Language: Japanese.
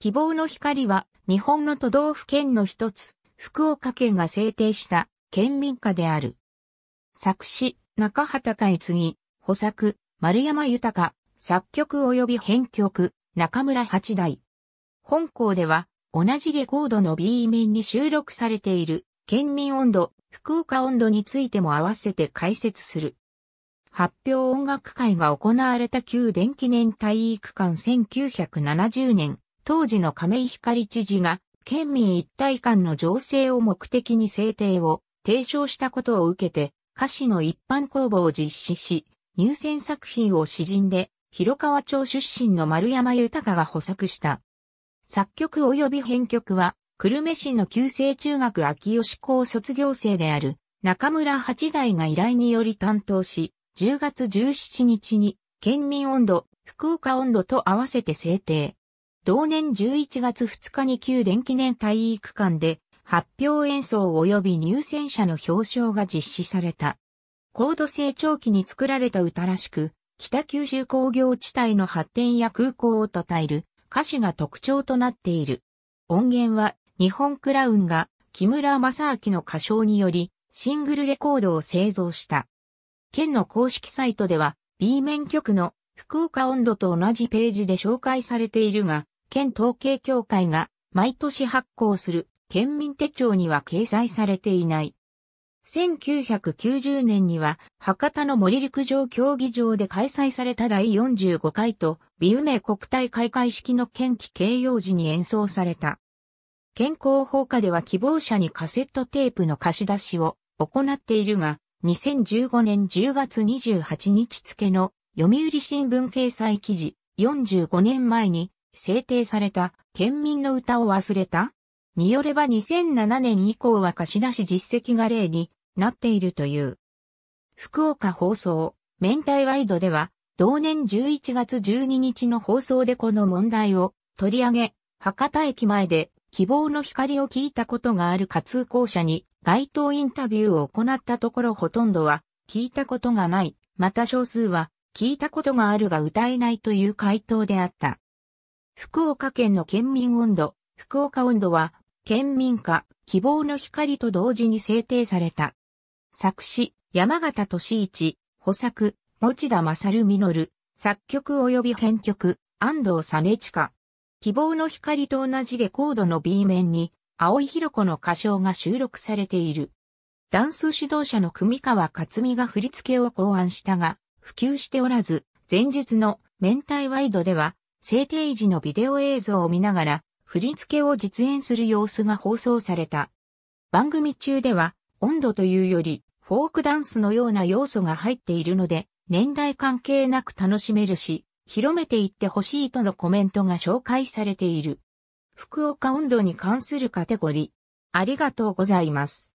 希望の光は日本の都道府県の一つ、福岡県が制定した県民歌である。作詞、中畑海次、補作、丸山豊、作曲及び編曲、中村八大。本校では、同じレコードの B 面に収録されている、県民温度、福岡温度についても合わせて解説する。発表音楽会が行われた旧電気年体育館1970年当時の亀井光知事が、県民一体間の情勢を目的に制定を提唱したことを受けて、歌詞の一般公募を実施し、入選作品を詩人で、広川町出身の丸山豊が補作した。作曲及び編曲は、久留米市の旧制中学秋吉校卒業生である中村八大が依頼により担当し、10月17日に県民温度、福岡温度と合わせて制定。同年11月2日に旧電気年体育館で発表演奏及び入選者の表彰が実施された。高度成長期に作られた歌らしく、北九州工業地帯の発展や空港を称える歌詞が特徴となっている。音源は日本クラウンが木村正明の歌唱によりシングルレコードを製造した。県の公式サイトでは B 面曲の福岡温度と同じページで紹介されているが、県統計協会が毎年発行する県民手帳には掲載されていない。1990年には博多の森陸上競技場で開催された第45回と美梅国体開会式の県旗掲揚時に演奏された。健康法下では希望者にカセットテープの貸し出しを行っているが、2015年10月28日付の読売新聞掲載記事、45年前に制定された県民の歌を忘れたによれば2007年以降は貸し出し実績が例になっているという。福岡放送、明太ワイドでは、同年11月12日の放送でこの問題を取り上げ、博多駅前で希望の光を聞いたことがあるか通行者に街頭インタビューを行ったところほとんどは聞いたことがない、また少数は聞いたことがあるが歌えないという回答であった。福岡県の県民温度、福岡温度は、県民歌、希望の光と同時に制定された。作詞、山形俊一、補作、持田勝実、作曲及び編曲、安藤実親。希望の光と同じレコードの B 面に、青井弘子の歌唱が収録されている。ダンス指導者の組川克美が振り付けを考案したが、普及しておらず、前述の明太ワイドでは、制定時のビデオ映像を見ながら、振り付けを実演する様子が放送された。番組中では、温度というより、フォークダンスのような要素が入っているので、年代関係なく楽しめるし、広めていってほしいとのコメントが紹介されている。福岡温度に関するカテゴリー。ありがとうございます。